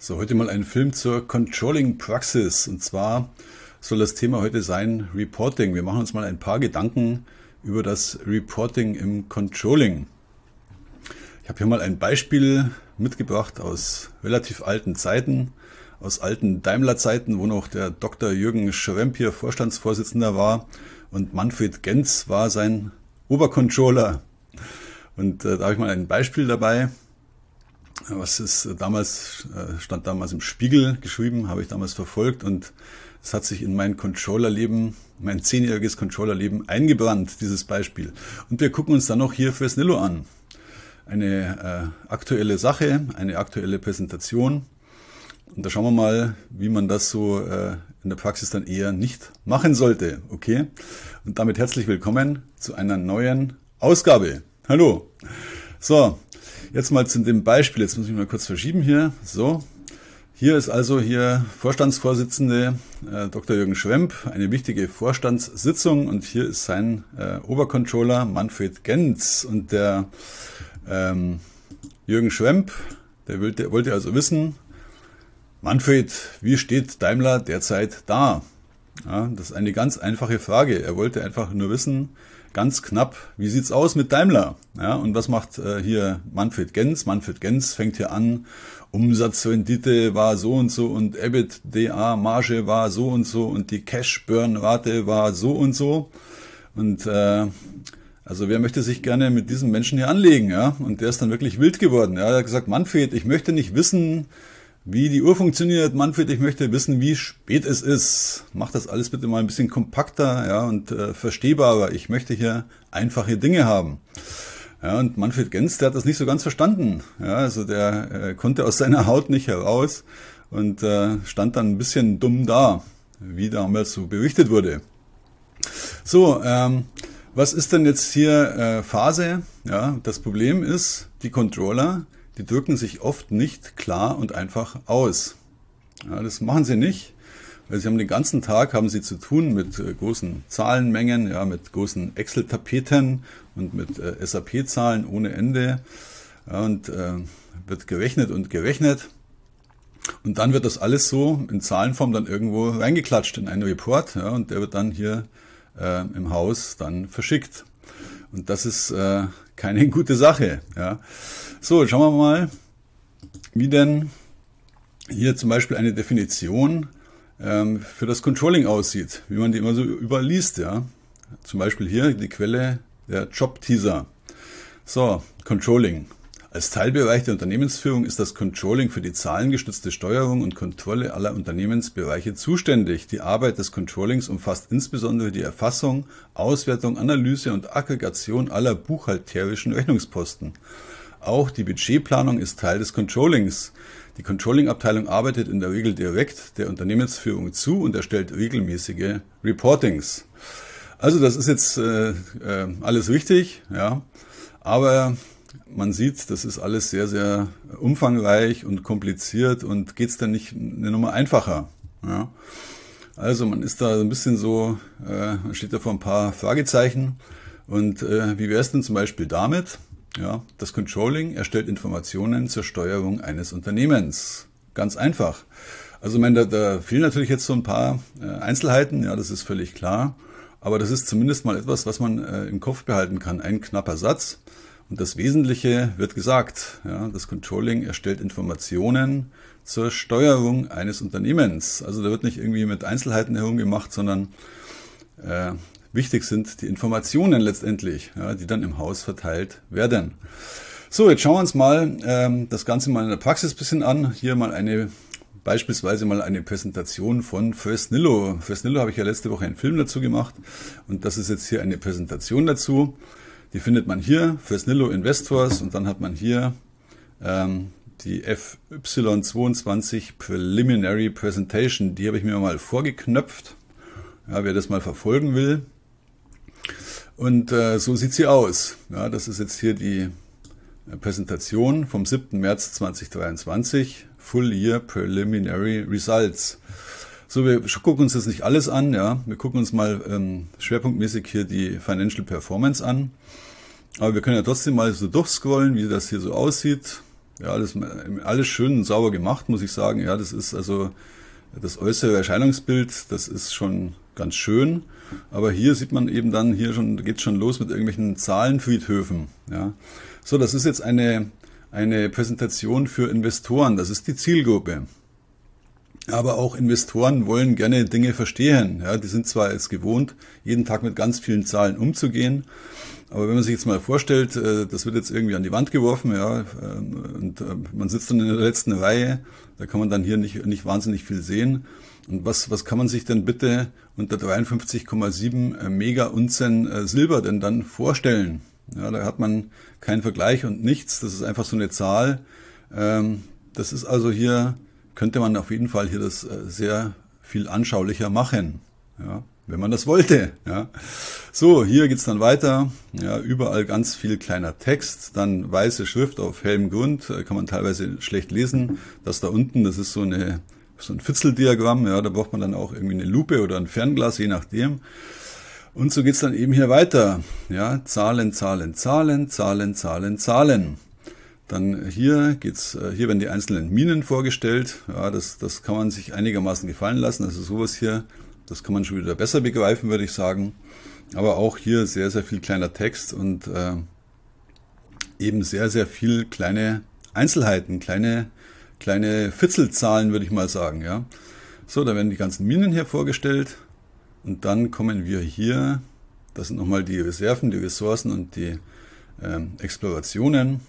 So, heute mal ein Film zur Controlling Praxis. Und zwar soll das Thema heute sein Reporting. Wir machen uns mal ein paar Gedanken über das Reporting im Controlling. Ich habe hier mal ein Beispiel mitgebracht aus relativ alten Zeiten, aus alten Daimler-Zeiten, wo noch der Dr. Jürgen hier Vorstandsvorsitzender war und Manfred Genz war sein Obercontroller. Und äh, da habe ich mal ein Beispiel dabei was ist äh, damals, äh, stand damals im Spiegel geschrieben, habe ich damals verfolgt und es hat sich in mein Controllerleben, mein zehnjähriges Controllerleben eingebrannt, dieses Beispiel. Und wir gucken uns dann noch hier Fresnillo an. Eine äh, aktuelle Sache, eine aktuelle Präsentation. Und da schauen wir mal, wie man das so äh, in der Praxis dann eher nicht machen sollte. Okay? Und damit herzlich willkommen zu einer neuen Ausgabe. Hallo. So, Jetzt mal zu dem Beispiel. Jetzt muss ich mal kurz verschieben hier. So. Hier ist also hier Vorstandsvorsitzende äh, Dr. Jürgen Schwemp, eine wichtige Vorstandssitzung und hier ist sein äh, Obercontroller Manfred Genz und der ähm, Jürgen Schwemp, der wollte, wollte also wissen, Manfred, wie steht Daimler derzeit da? Ja, das ist eine ganz einfache Frage. Er wollte einfach nur wissen, ganz knapp. Wie sieht's aus mit Daimler? Ja, und was macht äh, hier Manfred Gens? Manfred Gens fängt hier an. Umsatzrendite war so und so und EBITDA Marge war so und so und die Cash Burn Rate war so und so. Und äh, also wer möchte sich gerne mit diesem Menschen hier anlegen, ja? Und der ist dann wirklich wild geworden. Ja? Er hat gesagt, Manfred, ich möchte nicht wissen, wie die Uhr funktioniert, Manfred, ich möchte wissen, wie spät es ist. Mach das alles bitte mal ein bisschen kompakter ja, und äh, verstehbarer. Ich möchte hier einfache Dinge haben. Ja, und Manfred Gens, der hat das nicht so ganz verstanden. Ja, also der äh, konnte aus seiner Haut nicht heraus und äh, stand dann ein bisschen dumm da, wie damals so berichtet wurde. So, ähm, was ist denn jetzt hier äh, Phase? Ja, das Problem ist, die Controller die drücken sich oft nicht klar und einfach aus. Ja, das machen sie nicht, weil sie haben den ganzen Tag haben sie zu tun mit äh, großen Zahlenmengen, ja, mit großen Excel-Tapeten und mit äh, SAP-Zahlen ohne Ende. Ja, und äh, wird gerechnet und gerechnet. Und dann wird das alles so in Zahlenform dann irgendwo reingeklatscht in einen Report ja, und der wird dann hier äh, im Haus dann verschickt. Und das ist äh, keine gute Sache. Ja. So, schauen wir mal, wie denn hier zum Beispiel eine Definition ähm, für das Controlling aussieht, wie man die immer so überliest. Ja. Zum Beispiel hier die Quelle der Job-Teaser. So, Controlling. Als Teilbereich der Unternehmensführung ist das Controlling für die zahlengestützte Steuerung und Kontrolle aller Unternehmensbereiche zuständig. Die Arbeit des Controllings umfasst insbesondere die Erfassung, Auswertung, Analyse und Aggregation aller buchhalterischen Rechnungsposten. Auch die Budgetplanung ist Teil des Controllings. Die Controlling-Abteilung arbeitet in der Regel direkt der Unternehmensführung zu und erstellt regelmäßige Reportings. Also das ist jetzt äh, äh alles richtig, ja. Aber man sieht, das ist alles sehr, sehr umfangreich und kompliziert und geht es dann nicht eine Nummer einfacher. Ja? Also man ist da ein bisschen so, äh, man steht da vor ein paar Fragezeichen. Und äh, wie wäre es denn zum Beispiel damit? Ja, das Controlling erstellt Informationen zur Steuerung eines Unternehmens. Ganz einfach. Also ich meine, da, da fehlen natürlich jetzt so ein paar äh, Einzelheiten, ja, das ist völlig klar. Aber das ist zumindest mal etwas, was man äh, im Kopf behalten kann. Ein knapper Satz. Und das Wesentliche wird gesagt. Ja, das Controlling erstellt Informationen zur Steuerung eines Unternehmens. Also da wird nicht irgendwie mit Einzelheiten herumgemacht, sondern äh, wichtig sind die Informationen letztendlich, ja, die dann im Haus verteilt werden. So, jetzt schauen wir uns mal ähm, das Ganze mal in der Praxis bisschen an. Hier mal eine beispielsweise mal eine Präsentation von First Nilo. First Nilo habe ich ja letzte Woche einen Film dazu gemacht und das ist jetzt hier eine Präsentation dazu. Die findet man hier, Fresnillo Investors und dann hat man hier ähm, die FY22 Preliminary Presentation. Die habe ich mir mal vorgeknöpft, ja, wer das mal verfolgen will. Und äh, so sieht sie aus. Ja, das ist jetzt hier die äh, Präsentation vom 7. März 2023, Full Year Preliminary Results. So, wir gucken uns jetzt nicht alles an, ja. Wir gucken uns mal ähm, schwerpunktmäßig hier die Financial Performance an. Aber wir können ja trotzdem mal so durchscrollen, wie das hier so aussieht. Ja, alles, ähm, alles schön und sauber gemacht, muss ich sagen. Ja, das ist also das äußere Erscheinungsbild, das ist schon ganz schön. Aber hier sieht man eben dann, hier schon, geht schon los mit irgendwelchen Zahlenfriedhöfen. Ja. So, das ist jetzt eine, eine Präsentation für Investoren. Das ist die Zielgruppe. Aber auch Investoren wollen gerne Dinge verstehen. Ja, die sind zwar jetzt gewohnt, jeden Tag mit ganz vielen Zahlen umzugehen, aber wenn man sich jetzt mal vorstellt, äh, das wird jetzt irgendwie an die Wand geworfen, ja, ähm, und ähm, man sitzt dann in der letzten Reihe, da kann man dann hier nicht, nicht wahnsinnig viel sehen. Und was, was kann man sich denn bitte unter 53,7 Mega Unzen Silber denn dann vorstellen? Ja, da hat man keinen Vergleich und nichts. Das ist einfach so eine Zahl. Ähm, das ist also hier könnte man auf jeden Fall hier das äh, sehr viel anschaulicher machen, ja, wenn man das wollte. Ja. So, hier geht's dann weiter. Ja, überall ganz viel kleiner Text, dann weiße Schrift auf hellem Grund, äh, kann man teilweise schlecht lesen. Das da unten, das ist so eine so ein Fitzeldiagramm, ja, da braucht man dann auch irgendwie eine Lupe oder ein Fernglas, je nachdem. Und so geht's dann eben hier weiter. Ja, Zahlen, Zahlen, Zahlen, Zahlen, Zahlen, Zahlen. Dann hier geht's, äh, hier werden die einzelnen Minen vorgestellt. Ja, das, das kann man sich einigermaßen gefallen lassen. Also sowas hier, das kann man schon wieder besser begreifen, würde ich sagen. Aber auch hier sehr, sehr viel kleiner Text und äh, eben sehr, sehr viel kleine Einzelheiten, kleine, kleine Fitzelzahlen, würde ich mal sagen. Ja. So, da werden die ganzen Minen hier vorgestellt. Und dann kommen wir hier, das sind nochmal die Reserven, die Ressourcen und die ähm, Explorationen.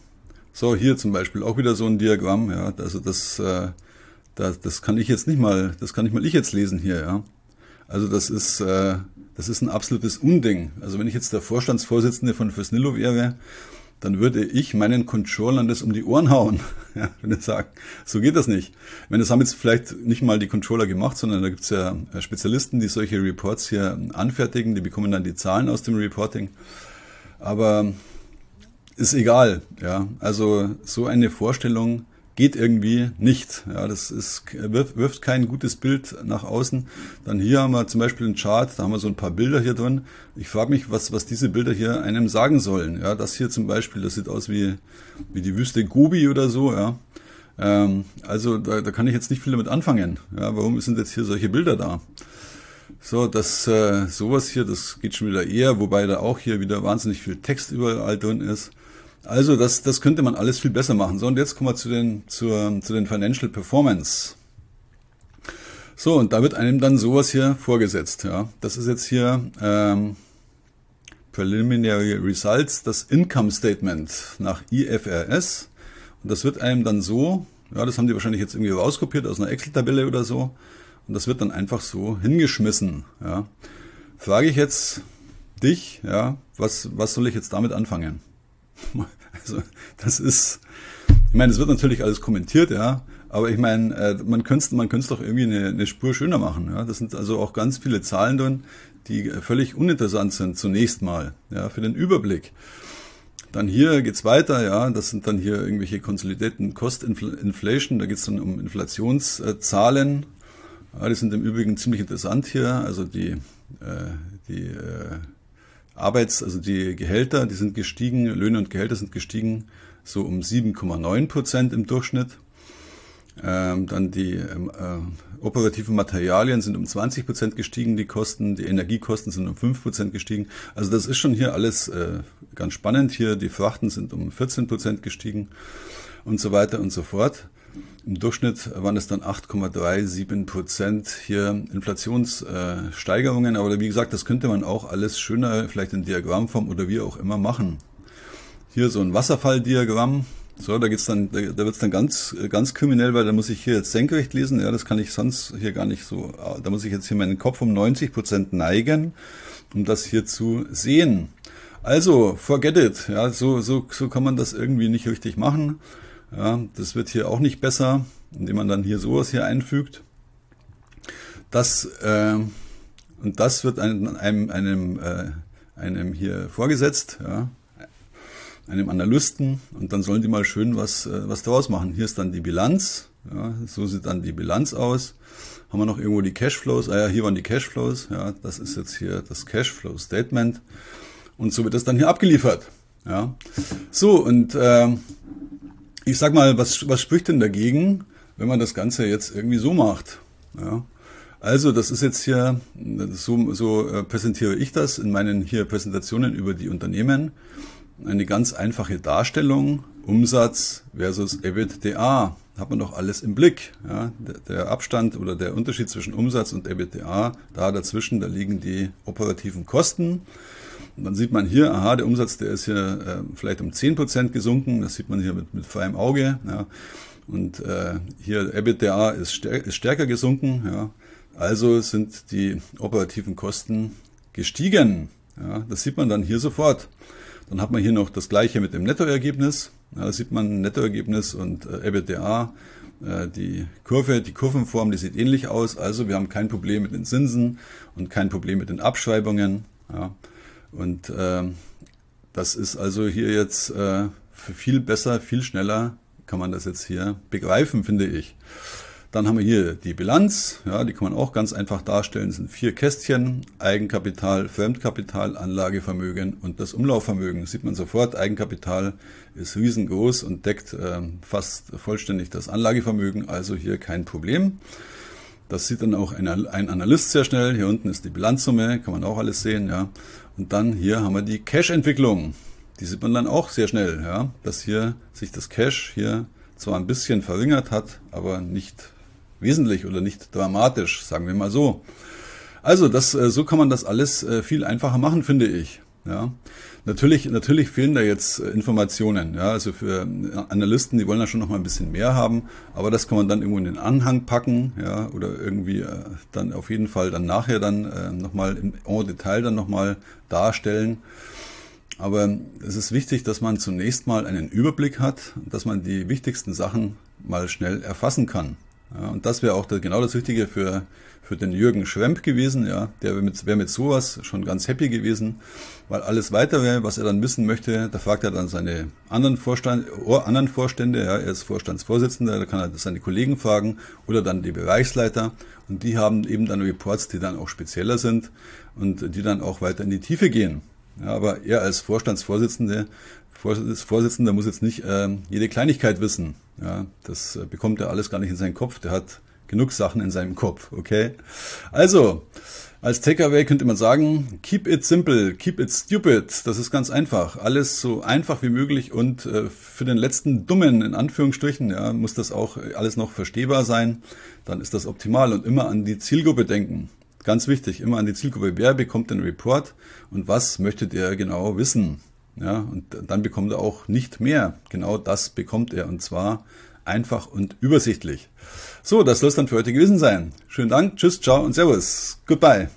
So, hier zum Beispiel auch wieder so ein Diagramm, ja, also das, äh, das, das kann ich jetzt nicht mal, das kann nicht mal ich jetzt lesen hier, ja. Also das ist, äh, das ist ein absolutes Unding. Also wenn ich jetzt der Vorstandsvorsitzende von Fresnillo wäre, dann würde ich meinen Controllern das um die Ohren hauen. Ja, wenn er sagt, so geht das nicht. Wenn das haben jetzt vielleicht nicht mal die Controller gemacht, sondern da gibt es ja äh, Spezialisten, die solche Reports hier anfertigen, die bekommen dann die Zahlen aus dem Reporting. Aber ist egal. Ja, also so eine Vorstellung geht irgendwie nicht. Ja, das ist, wirft, kein gutes Bild nach außen. Dann hier haben wir zum Beispiel einen Chart, da haben wir so ein paar Bilder hier drin. Ich frage mich, was, was diese Bilder hier einem sagen sollen. Ja, das hier zum Beispiel, das sieht aus wie, wie die Wüste Gobi oder so, ja. Ähm, also da, da kann ich jetzt nicht viel damit anfangen. Ja, warum sind jetzt hier solche Bilder da? So, das äh, sowas hier, das geht schon wieder eher, wobei da auch hier wieder wahnsinnig viel Text überall drin ist. Also das, das könnte man alles viel besser machen. So, und jetzt kommen wir zu den, zur, zu den Financial Performance. So, und da wird einem dann sowas hier vorgesetzt. Ja. Das ist jetzt hier ähm, Preliminary Results, das Income Statement nach IFRS. Und das wird einem dann so, ja, das haben die wahrscheinlich jetzt irgendwie rauskopiert aus einer Excel-Tabelle oder so. Und das wird dann einfach so hingeschmissen. Ja. Frage ich jetzt dich, ja, was, was soll ich jetzt damit anfangen? Also das ist, ich meine, es wird natürlich alles kommentiert, ja, aber ich meine, äh, man könnte man könnte es doch irgendwie eine, eine Spur schöner machen. Ja? Das sind also auch ganz viele Zahlen drin, die völlig uninteressant sind zunächst mal, ja, für den Überblick. Dann hier geht's weiter, ja, das sind dann hier irgendwelche konsolidierten Cost Inflation, da geht's dann um Inflationszahlen. Ja, die sind im Übrigen ziemlich interessant hier, also die, äh, die äh, Arbeits-, also die Gehälter, die sind gestiegen, Löhne und Gehälter sind gestiegen, so um 7,9 Prozent im Durchschnitt. Ähm, dann die ähm, äh, operativen Materialien sind um 20 Prozent gestiegen, die Kosten, die Energiekosten sind um 5 Prozent gestiegen. Also das ist schon hier alles äh, ganz spannend hier. Die Frachten sind um 14 Prozent gestiegen und so weiter und so fort. Im Durchschnitt waren es dann 8,37 Prozent hier Inflationssteigerungen. Aber wie gesagt, das könnte man auch alles schöner vielleicht in Diagrammform oder wie auch immer machen. Hier so ein Wasserfalldiagramm. So, da geht's dann, da, wird's dann ganz, ganz kriminell, weil da muss ich hier jetzt senkrecht lesen. Ja, das kann ich sonst hier gar nicht so. Da muss ich jetzt hier meinen Kopf um 90 Prozent neigen, um das hier zu sehen. Also, forget it. Ja, so, so, so kann man das irgendwie nicht richtig machen. Ja, das wird hier auch nicht besser, indem man dann hier sowas hier einfügt. Das, äh, und das wird einem, einem, einem, äh, einem hier vorgesetzt, ja, einem Analysten, und dann sollen die mal schön was, äh, was daraus machen. Hier ist dann die Bilanz, ja, so sieht dann die Bilanz aus. Haben wir noch irgendwo die Cashflows? Ah ja, hier waren die Cashflows, ja, das ist jetzt hier das Cashflow Statement. Und so wird das dann hier abgeliefert. Ja. So, und äh, ich sag mal, was, was spricht denn dagegen, wenn man das Ganze jetzt irgendwie so macht? Ja? Also, das ist jetzt hier, so, so äh, präsentiere ich das in meinen hier Präsentationen über die Unternehmen. Eine ganz einfache Darstellung, Umsatz versus EBITDA, hat man doch alles im Blick. Ja? Der, der Abstand oder der Unterschied zwischen Umsatz und EBITDA, da dazwischen, da liegen die operativen Kosten. Und dann sieht man hier, aha, der Umsatz, der ist hier äh, vielleicht um 10% gesunken. Das sieht man hier mit, mit freiem Auge. Ja. Und äh, hier EBITDA ist, stär ist stärker gesunken. Ja. Also sind die operativen Kosten gestiegen. Ja, das sieht man dann hier sofort. Dann hat man hier noch das gleiche mit dem Nettoergebnis. Ja, da sieht man Nettoergebnis und äh, EBITDA. Äh, die Kurve, die Kurvenform, die sieht ähnlich aus. Also wir haben kein Problem mit den Zinsen und kein Problem mit den Abschreibungen. Ja. Und ähm, das ist also hier jetzt äh, viel besser, viel schneller kann man das jetzt hier begreifen, finde ich. Dann haben wir hier die Bilanz, ja, die kann man auch ganz einfach darstellen. Das sind vier Kästchen, Eigenkapital, Fremdkapital, Anlagevermögen und das Umlaufvermögen. Das sieht man sofort, Eigenkapital ist riesengroß und deckt äh, fast vollständig das Anlagevermögen, also hier kein Problem. Das sieht dann auch ein, Analyst sehr schnell. Hier unten ist die Bilanzsumme, kann man auch alles sehen. Ja. Und dann hier haben wir die Cash-Entwicklung. Die sieht man dann auch sehr schnell, ja, dass hier sich das Cash hier zwar ein bisschen verringert hat, aber nicht wesentlich oder nicht dramatisch, sagen wir mal so. Also das, äh, so kann man das alles äh, viel einfacher machen, finde ich. Ja. Natürlich, natürlich fehlen da jetzt äh, Informationen. Ja, also für äh, Analysten, die wollen da schon noch mal ein bisschen mehr haben, aber das kann man dann irgendwo in den Anhang packen, ja, oder irgendwie äh, dann auf jeden Fall dann nachher dann äh, noch im en Detail dann nochmal darstellen. Aber es ist wichtig, dass man zunächst mal einen Überblick hat, dass man die wichtigsten Sachen mal schnell erfassen kann. Ja, und das wäre auch der, genau das Richtige für, für den Jürgen Schremp gewesen. Ja, der wäre mit, wär mit sowas schon ganz happy gewesen, weil alles weitere, was er dann wissen möchte, da fragt er dann seine anderen, Vorstand, oh, anderen Vorstände. Ja, er ist Vorstandsvorsitzender, da kann er seine Kollegen fragen oder dann die Bereichsleiter. Und die haben eben dann Reports, die dann auch spezieller sind und die dann auch weiter in die Tiefe gehen. Ja, aber er als Vorstandsvorsitzender Vorsitzender muss jetzt nicht ähm, jede Kleinigkeit wissen. Ja, das äh, bekommt er alles gar nicht in seinen Kopf. Der hat genug Sachen in seinem Kopf, okay? Also, als Takeaway könnte man sagen, keep it simple, keep it stupid. Das ist ganz einfach. Alles so einfach wie möglich und äh, für den letzten Dummen, in Anführungsstrichen, ja, muss das auch alles noch verstehbar sein. Dann ist das optimal und immer an die Zielgruppe denken. Ganz wichtig, immer an die Zielgruppe. Wer bekommt den Report und was möchtet ihr genau wissen? Ja, und dann bekommt er auch nicht mehr. Genau das bekommt er und zwar einfach und übersichtlich. So, das soll es dann für heute gewesen sein. Schönen Dank, tschüss, ciao und servus. Goodbye.